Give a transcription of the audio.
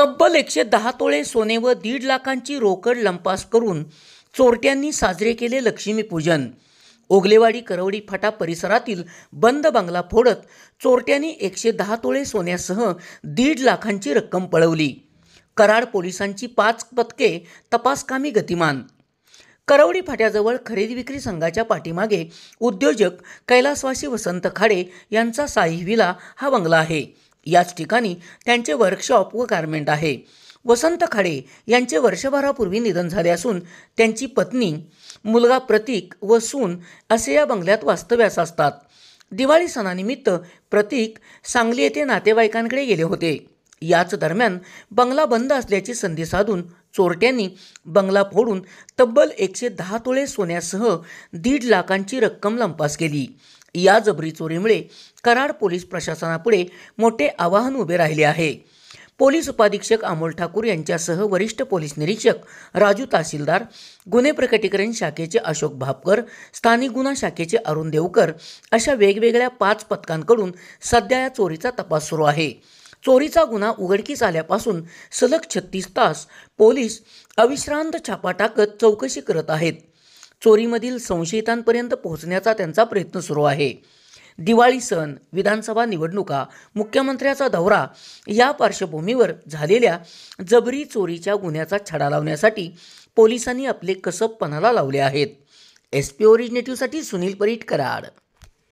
तब्बल एकशे दहा तोळे सोने व दीड लाखांची रोकड लंपास करून चोरट्यांनी साजरे केले लक्ष्मीपूजन ओगलेवाडी करवडी फाटा परिसरातील बंद बंगला फोडत चोरट्यांनी एकशे दहा तोळे सोन्यासह दीड लाखांची रक्कम पळवली कराड पोलिसांची पाच पथके तपासकामी गतिमान करवडी फाट्याजवळ खरेदी विक्री संघाच्या पाठीमागे उद्योजक कैलासवासी वसंत खाडे यांचा साईहविला हा बंगला आहे याच ठिकाणी त्यांचे वर्कशॉप व गारमेंट आहे वसंत खाडे यांचे वर्षभरापूर्वी निधन झाले असून त्यांची पत्नी मुलगा प्रतीक व सून असे या बंगल्यात वास्तव्यास असतात दिवाळी सणानिमित्त प्रतीक सांगली येथे नातेवाईकांकडे गेले होते याच दरम्यान बंगला बंद असल्याची संधी साधून चोरट्यांनी बंगला फोडून तब्बल एकशे दहा तोळे सोन्यासह दीड लाखांची रक्कम लंपास केली या जबरी चोरीमुळे कराड पोलीस प्रशासनापुढे मोठे आवाहन उभे राहिले आहे पोलीस उपाधीक्षक अमोल ठाकूर यांच्यासह वरिष्ठ पोलीस निरीक्षक राजू तहसीलदार गुन्हे प्रकटीकरण शाखेचे अशोक भापकर स्थानिक गुन्हा शाखेचे अरुण देवकर अशा वेगवेगळ्या पाच पथकांकडून सध्या या चोरीचा तपास सुरू आहे चोरीचा गुन्हा उघडकीस आल्यापासून सलग छत्तीस तास पोलीस अविश्रांत छापा टाकत चौकशी करत आहेत चोरीमधील संशयितांपर्यंत पोहोचण्याचा त्यांचा प्रयत्न सुरू आहे दिवाळी सण विधानसभा निवडणुका मुख्यमंत्र्याचा दौरा या पार्श्वभूमीवर झालेल्या जबरी चोरीच्या गुन्ह्याचा छडा लावण्यासाठी पोलिसांनी आपले कसब पणाला लावले आहेत एस पी ओरिजिनेटिव्हसाठी सुनील परीट कराड